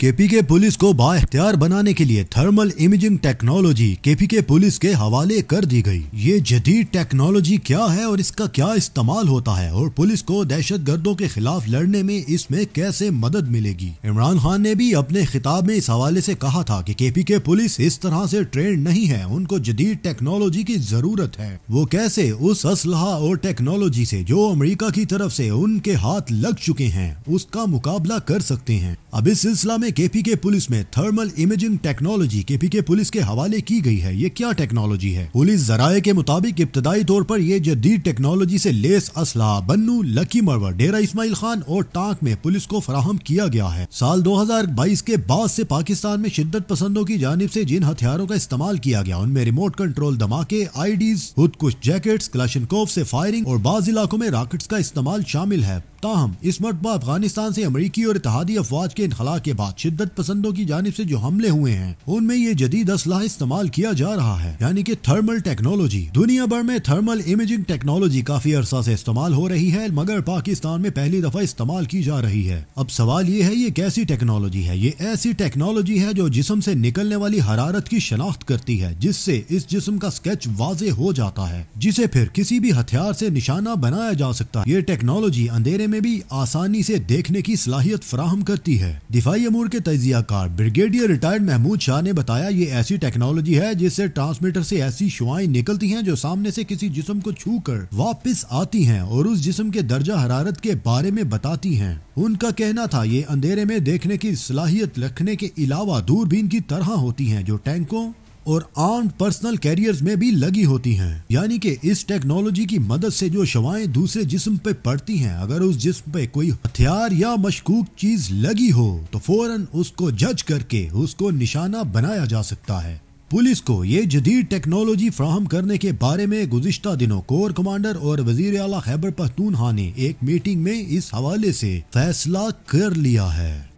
KP के police को बाख्तियार बनाने के लिए थर्मल इमेजिंग टेक्नोलॉजी केपी के पुलिस के हवाले कर दी गई ये जदीद टेक्नोलॉजी क्या है और इसका क्या इस्तेमाल होता है और पुलिस को दहशत गर्दों के खिलाफ लड़ने में इसमें कैसे मदद मिलेगी इमरान खान ने भी अपने खिताब में इस हवाले ऐसी कहा था की केपी के पुलिस इस तरह ऐसी ट्रेन नहीं है उनको जदीद टेक्नोलॉजी की जरूरत है वो कैसे उस असलहा और टेक्नोलॉजी ऐसी जो अमरीका की तरफ ऐसी उनके हाथ लग चुके हैं उसका मुकाबला कर सकते हैं अब इस सिलसिला में है केपीके पुलिस में thermal imaging technology KPK police के हवाले की गई है ये क्या टेक्नोलॉजी है पुलिस जराये के मुताबिक इब्तदाई तौर पर ये जदीद टेक्नोलॉजी से लेस असला बन्नू लकी मरवर डेरा इसमाइल खान और टाक में पुलिस को फराहम किया गया है साल बाईस के बाद ऐसी पाकिस्तान में शिद्दत पसंदों की जानब ऐसी जिन हथियारों का इस्तेमाल किया गया उनमें रिमोट कंट्रोल धमाके आई डीज कुछ जैकेट क्लाशन कोफ ऐसी फायरिंग और बाज इलाकों में राकेट का इस्तेमाल शामिल है ताहम इस मरतबा अफगानिस्तान से अमरीकी और इतिहादी अफवाज के इनखला के बाद शिद्दत पसंदों की जानब ऐसी जो हमले हुए हैं उनमें ये जदीद असलाह इस्तेमाल किया जा रहा है यानी की थर्मल टेक्नोलॉजी दुनिया भर में थर्मल इमेजिंग टेक्नोलॉजी काफी अरसा ऐसी इस्तेमाल हो रही है मगर पाकिस्तान में पहली दफा इस्तेमाल की जा रही है अब सवाल ये है ये कैसी टेक्नोलॉजी है ये ऐसी टेक्नोलॉजी है जो जिसम ऐसी निकलने वाली हरारत की शनाख्त करती है जिससे इस जिसम का स्केच वाजे हो जाता है जिसे फिर किसी भी हथियार ऐसी निशाना बनाया जा सकता है ये टेक्नोलॉजी अंधेरे में भी आसानी से देखने की सलाहियत फ्राहम करती है दिफाई अमूर के तजियाकार ब्रिगेडियर रिटायर्ड महमूद शाह ने बताया ये ऐसी टेक्नोलॉजी है जिससे ट्रांसमीटर से ऐसी शुआई निकलती हैं जो सामने से किसी जिसम को छू कर वापस आती हैं और उस जिसम के दर्जा हरारत के बारे में बताती है उनका कहना था ये अंधेरे में देखने की सलाहियत रखने के अलावा दूरबीन की तरह होती है जो टैंकों और आर्म पर्सनल कैरियर्स में भी लगी होती हैं यानी कि इस टेक्नोलॉजी की मदद से जो शवाएं दूसरे जिस्म पे पड़ती हैं अगर उस जिस्म पे कोई हथियार या मशकूक चीज लगी हो तो फौरन उसको जज करके उसको निशाना बनाया जा सकता है पुलिस को ये जदीद टेक्नोलॉजी फ्राहम करने के बारे में गुजशत दिनों कोर कमांडर और वजीर अला खैबर पख्तूनहा ने एक मीटिंग में इस हवाले से फैसला कर लिया है